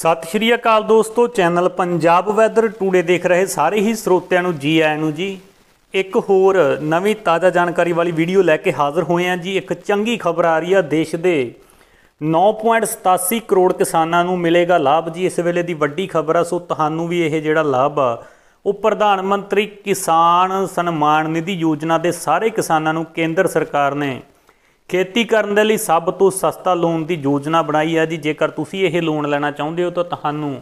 ਸਤਿ ਸ਼੍ਰੀ ਅਕਾਲ ਦੋਸਤੋ channel Punjab weather today ਦੇਖ ਰਹੇ ਸਾਰੇ ਹੀ ਸਰੋਤਿਆਂ ਨੂੰ ਜੀ ਆਇਆਂ ਨੂੰ ਜੀ ਇੱਕ ਹੋਰ ਨਵੀਂ ਤਾਜ਼ਾ ਜਾਣਕਾਰੀ ਵਾਲੀ ਵੀਡੀਓ ਲੈ ਕੇ ਹਾਜ਼ਰ ਹੋਏ ਆਂ ਜੀ ਇੱਕ ਚੰਗੀ ਖਬਰ ਆ ਰਹੀ ਆ ਦੇਸ਼ ਦੇ 9.87 ਕਰੋੜ ਕਿਸਾਨਾਂ ਨੂੰ ਮਿਲੇਗਾ ਲਾਭ ਜੀ ਇਸ ਵੇਲੇ ਦੀ ਵੱਡੀ ਖਬਰ ਆ ਸੋ ਤੁਹਾਨੂੰ ਵੀ ਇਹ ਜਿਹੜਾ ਲਾਭ ਆ ਉਹ ਪ੍ਰਧਾਨ ਮੰਤਰੀ ਕਿਸਾਨ ਸਨਮਾਨ ਨਿਧੀ ਯੋਜਨਾ ਦੇ ਸਾਰੇ ਕਿਸਾਨਾਂ ਨੂੰ ਕੇਂਦਰ ਸਰਕਾਰ ਨੇ ਖੇਤੀ ਕਰਨ ਦੇ ਲਈ ਸਭ ਤੋਂ ਸਸਤਾ ਲੋਨ ਦੀ ਯੋਜਨਾ ਬਣਾਈ ਹੈ ਜੀ ਜੇਕਰ ਤੁਸੀਂ ਇਹ ਲੋਨ ਲੈਣਾ ਚਾਹੁੰਦੇ ਹੋ ਤਾਂ ਤੁਹਾਨੂੰ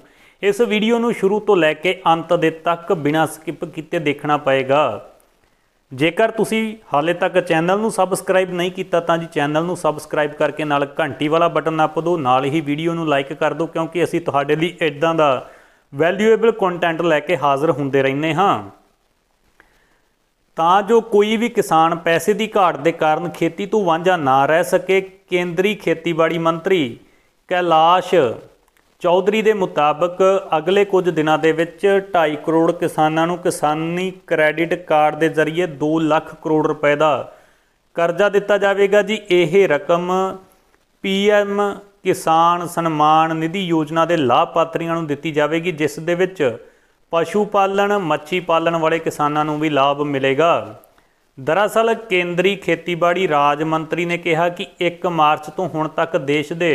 ਇਸ ਵੀਡੀਓ ਨੂੰ ਸ਼ੁਰੂ ਤੋਂ ਲੈ ਕੇ ਅੰਤ ਦੇ ਤੱਕ ਬਿਨਾਂ ਸਕਿਪ ਕੀਤੇ ਦੇਖਣਾ ਪਏਗਾ ਜੇਕਰ ਤੁਸੀਂ ਹਾਲੇ ਤੱਕ ਚੈਨਲ ਨੂੰ ਸਬਸਕ੍ਰਾਈਬ ਨਹੀਂ ਕੀਤਾ ਤਾਂ ਜੀ ਚੈਨਲ ਨੂੰ ਸਬਸਕ੍ਰਾਈਬ ਕਰਕੇ ਨਾਲ ਘੰਟੀ ਵਾਲਾ ਬਟਨ ਨੱਪ ਦਿਓ ਨਾਲ ਹੀ ਵੀਡੀਓ ਨੂੰ ਲਾਈਕ ਕਰ ਦਿਓ ਕਿਉਂਕਿ ਅਸੀਂ ਤੁਹਾਡੇ ਲਈ ਇਦਾਂ ਦਾ ਵੈਲਿਊਏਬਲ ਕੰਟੈਂਟ ਲੈ ਕੇ ਹਾਜ਼ਰ ਹੁੰਦੇ ਰਹਿੰਦੇ ਹਾਂ ਤਾਂ ਜੋ ਕੋਈ ਵੀ ਕਿਸਾਨ ਪੈਸੇ ਦੀ ਘਾਟ ਦੇ ਕਾਰਨ ਖੇਤੀ ਤੋਂ ਵਾਂਝਾ ਨਾ ਰਹਿ ਸਕੇ ਕੇਂਦਰੀ ਖੇਤੀਬਾੜੀ ਮੰਤਰੀ ਕੈਲਾਸ਼ ਚੌਧਰੀ ਦੇ ਮੁਤਾਬਕ ਅਗਲੇ ਕੁਝ ਦਿਨਾਂ ਦੇ ਵਿੱਚ 2.5 ਕਰੋੜ ਕਿਸਾਨਾਂ ਨੂੰ ਕਿਸਾਨੀ ਕ੍ਰੈਡਿਟ ਕਾਰਡ ਦੇ ਜ਼ਰੀਏ 2 ਲੱਖ ਕਰੋੜ ਰੁਪਏ ਦਾ ਕਰਜ਼ਾ ਦਿੱਤਾ ਜਾਵੇਗਾ ਜੀ ਇਹ ਰਕਮ ਪੀਐਮ ਕਿਸਾਨ ਸਨਮਾਨ ਨਿਧੀ ਯੋਜਨਾ ਦੇ ਲਾਭਪਾਤਰੀਆਂ ਨੂੰ ਦਿੱਤੀ ਜਾਵੇਗੀ ਜਿਸ ਦੇ ਵਿੱਚ ਪਸ਼ੂ ਪਾਲਣ ਮੱਛੀ ਪਾਲਣ ਵਾਲੇ ਕਿਸਾਨਾਂ ਨੂੰ ਵੀ ਲਾਭ ਮਿਲੇਗਾ ਦਰਅਸਲ ਕੇਂਦਰੀ ਖੇਤੀਬਾੜੀ ਰਾਜ ਮੰਤਰੀ ਨੇ ਕਿਹਾ ਕਿ 1 ਮਾਰਚ ਤੋਂ ਹੁਣ ਤੱਕ ਦੇਸ਼ ਦੇ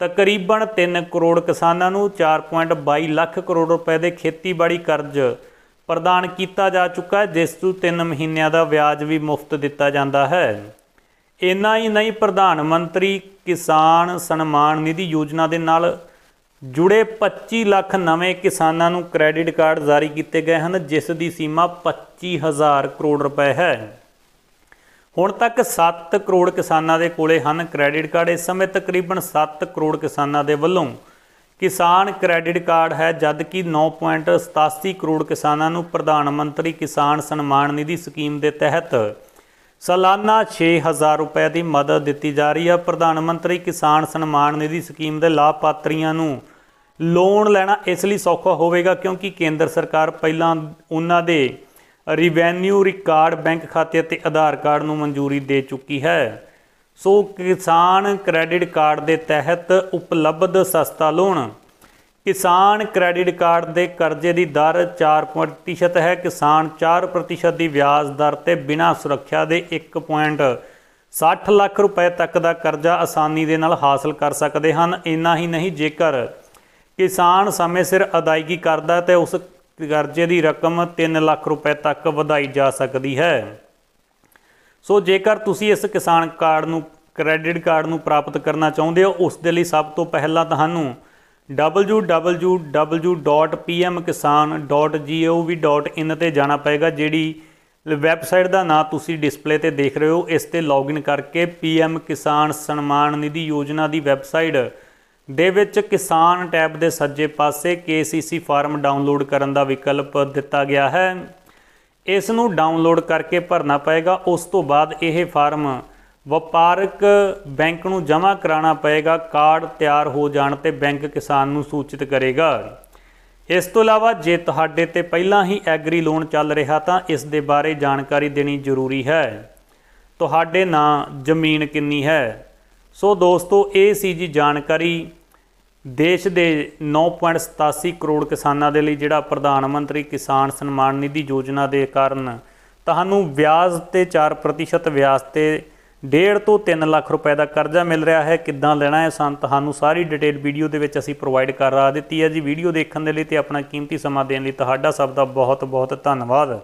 ਤਕਰੀਬਨ 3 ਕਰੋੜ ਕਿਸਾਨਾਂ ਨੂੰ 4.22 ਲੱਖ ਕਰੋੜ ਰੁਪਏ ਦੇ ਖੇਤੀਬਾੜੀ ਕਰਜ਼ ਪ੍ਰਦਾਨ ਕੀਤਾ ਜਾ ਚੁੱਕਾ ਹੈ ਜਿਸ ਤੋਂ 3 ਮਹੀਨਿਆਂ ਦਾ ਵਿਆਜ ਵੀ ਮੁਫਤ ਦਿੱਤਾ ਜਾਂਦਾ ਹੈ ਇੰਨਾ ਹੀ ਨਹੀਂ ਪ੍ਰਧਾਨ ਮੰਤਰੀ ਕਿਸਾਨ ਸਨਮਾਨ ਨਿਧੀ ਯੋਜਨਾ ਦੇ ਨਾਲ ਜੁੜੇ 25 ਲੱਖ ਨਵੇਂ ਕਿਸਾਨਾਂ ਨੂੰ ਕ੍ਰੈਡਿਟ ਕਾਰਡ ਜਾਰੀ ਕੀਤੇ ਗਏ ਹਨ ਜਿਸ ਦੀ ਸੀਮਾ 25000 ਕਰੋੜ ਰੁਪਏ ਹੈ ਹੁਣ ਤੱਕ 7 ਕਰੋੜ ਕਿਸਾਨਾਂ ਦੇ ਕੋਲੇ ਹਨ ਕ੍ਰੈਡਿਟ ਕਾਰਡ ਇਸ ਸਮੇਂ ਤਕਰੀਬਨ 7 ਕਰੋੜ ਕਿਸਾਨਾਂ ਦੇ ਵੱਲੋਂ ਕਿਸਾਨ ਕ੍ਰੈਡਿਟ ਕਾਰਡ ਹੈ ਜਦ ਕਿ 9.87 ਕਰੋੜ ਕਿਸਾਨਾਂ ਨੂੰ ਪ੍ਰਧਾਨ ਮੰਤਰੀ ਕਿਸਾਨ ਸਨਮਾਨ ਨਿਧੀ ਸਕੀਮ ਦੇ ਤਹਿਤ ਸਾਲਾਨਾ 6000 ਰੁਪਏ ਦੀ ਮਦਦ ਦਿੱਤੀ ਜਾ ਰਹੀ ਹੈ ਪ੍ਰਧਾਨ ਮੰਤਰੀ ਕਿਸਾਨ ਸਨਮਾਨ ਨਿਧੀ ਸਕੀਮ ਦੇ ਲਾਭਪਾਤਰੀਆਂ ਨੂੰ ਲੋਨ ਲੈਣਾ ਇਸ ਲਈ ਸੌਖਾ ਹੋਵੇਗਾ ਕਿਉਂਕਿ ਕੇਂਦਰ ਸਰਕਾਰ ਪਹਿਲਾਂ ਉਹਨਾਂ ਦੇ ਰਿਵੈਨਿਊ ਰਿਕਾਰਡ ਬੈਂਕ ਖਾਤੇ ਅਤੇ ਆਧਾਰ ਕਾਰਡ ਨੂੰ ਮਨਜ਼ੂਰੀ ਦੇ ਚੁੱਕੀ ਹੈ ਸੋ ਕਿਸਾਨ ਕ੍ਰੈਡਿਟ ਕਾਰਡ ਦੇ ਤਹਿਤ ਉਪਲਬਧ ਸਸਤਾ ਲੋਨ ਕਿਸਾਨ ਕ੍ਰੈਡਿਟ ਕਾਰਡ ਦੇ ਕਰਜ਼ੇ ਦੀ ਦਰ 4% ਹੈ ਕਿਸਾਨ 4% ਦੀ ਵਿਆਜ ਦਰ ਤੇ ਬਿਨਾਂ ਸੁਰੱਖਿਆ ਦੇ 1.60 ਲੱਖ ਰੁਪਏ ਤੱਕ ਦਾ ਕਰਜ਼ਾ ਆਸਾਨੀ ਦੇ ਨਾਲ ਹਾਸਲ ਕਰ ਸਕਦੇ ਹਨ ਇੰਨਾ ਹੀ ਨਹੀਂ ਜੇਕਰ ਕਿਸਾਨ ਸਮੇਂ ਸਿਰ ਅਦਾਇਗੀ ਕਰਦਾ ਤੇ ਉਸ ਕਰਜ਼ੇ ਦੀ ਰਕਮ 3 ਲੱਖ ਰੁਪਏ ਤੱਕ ਵਧਾਈ ਜਾ ਸਕਦੀ ਹੈ ਸੋ ਜੇਕਰ ਤੁਸੀਂ ਇਸ ਕਿਸਾਨ ਕਾਰਡ ਨੂੰ ਕ੍ਰੈਡਿਟ ਕਾਰਡ ਨੂੰ ਪ੍ਰਾਪਤ ਕਰਨਾ ਚਾਹੁੰਦੇ ਹੋ ਉਸ ਦੇ ਲਈ ਸਭ ਤੋਂ ਪਹਿਲਾਂ ਤੁਹਾਨੂੰ www.pmkisan.gov.in ਤੇ ਜਾਣਾ ਪਏਗਾ ਜਿਹੜੀ ਵੈਬਸਾਈਟ ਦਾ ਨਾਮ ਤੁਸੀਂ ਡਿਸਪਲੇ ਤੇ ਦੇਖ ਰਹੇ ਹੋ ਇਸ ਤੇ ਲੌਗਇਨ ਕਰਕੇ ਪੀਐਮ ਕਿਸਾਨ ਸਨਮਾਨ ਨਿਧੀ ਯੋਜਨਾ ਦੀ ਵੈਬਸਾਈਟ ਦੇ ਵਿੱਚ ਕਿਸਾਨ ਟੈਬ ਦੇ ਸੱਜੇ ਪਾਸੇ KCC ਫਾਰਮ ਡਾਊਨਲੋਡ ਕਰਨ ਦਾ ਵਿਕਲਪ ਦਿੱਤਾ ਗਿਆ ਹੈ ਇਸ ਨੂੰ ਡਾਊਨਲੋਡ ਕਰਕੇ ਭਰਨਾ ਪਏਗਾ ਉਸ ਤੋਂ ਬਾਅਦ ਇਹ ਫਾਰਮ ਵਪਾਰਕ ਬੈਂਕ ਨੂੰ ਜਮ੍ਹਾਂ ਕਰਾਉਣਾ ਪਏਗਾ ਕਾਰਡ ਤਿਆਰ ਹੋ ਜਾਣ ਤੇ ਬੈਂਕ ਕਿਸਾਨ ਨੂੰ ਸੂਚਿਤ ਕਰੇਗਾ ਇਸ ਤੋਂ ਇਲਾਵਾ ਜੇ ਤੁਹਾਡੇ ਤੇ ਪਹਿਲਾਂ ਹੀ ਐਗਰੀ ਲੋਨ ਚੱਲ ਰਿਹਾ ਤਾਂ ਇਸ ਦੇ ਬਾਰੇ ਜਾਣਕਾਰੀ ਦੇਣੀ ਜ਼ਰੂਰੀ ਹੈ ਤੁਹਾਡੇ ਨਾਂ ਜ਼ਮੀਨ ਕਿੰਨੀ ਹੈ ਸੋ ਦੋਸਤੋ ਇਹ ਸੀ ਜੀ ਜਾਣਕਾਰੀ ਦੇਸ਼ ਦੇ 9.87 ਕਰੋੜ ਕਿਸਾਨਾਂ ਦੇ ਲਈ ਜਿਹੜਾ ਪ੍ਰਧਾਨ ਮੰਤਰੀ ਕਿਸਾਨ ਸਨਮਾਨ ਨਿਧੀ ਯੋਜਨਾ ਦੇ ਕਾਰਨ ਤੁਹਾਨੂੰ ਵਿਆਜ ਤੇ 4% ਵਿਆਜ ਤੇ 1.5 ਤੋਂ 3 ਲੱਖ ਰੁਪਏ ਦਾ ਕਰਜ਼ਾ ਮਿਲ ਰਿਹਾ ਹੈ ਕਿੱਦਾਂ ਲੈਣਾ ਹੈ ਸੰਤ ਤੁਹਾਨੂੰ ਸਾਰੀ ਡਿਟੇਲ ਵੀਡੀਓ ਦੇ ਵਿੱਚ ਅਸੀਂ ਪ੍ਰੋਵਾਈਡ ਕਰਾ ਦਿੱਤੀ ਹੈ ਜੀ ਵੀਡੀਓ ਦੇਖਣ ਦੇ ਲਈ ਤੇ ਆਪਣਾ ਕੀਮਤੀ ਸਮਾਂ ਦੇਣ ਲਈ ਤੁਹਾਡਾ ਸਭ ਦਾ ਬਹੁਤ ਬਹੁਤ ਧੰਨਵਾਦ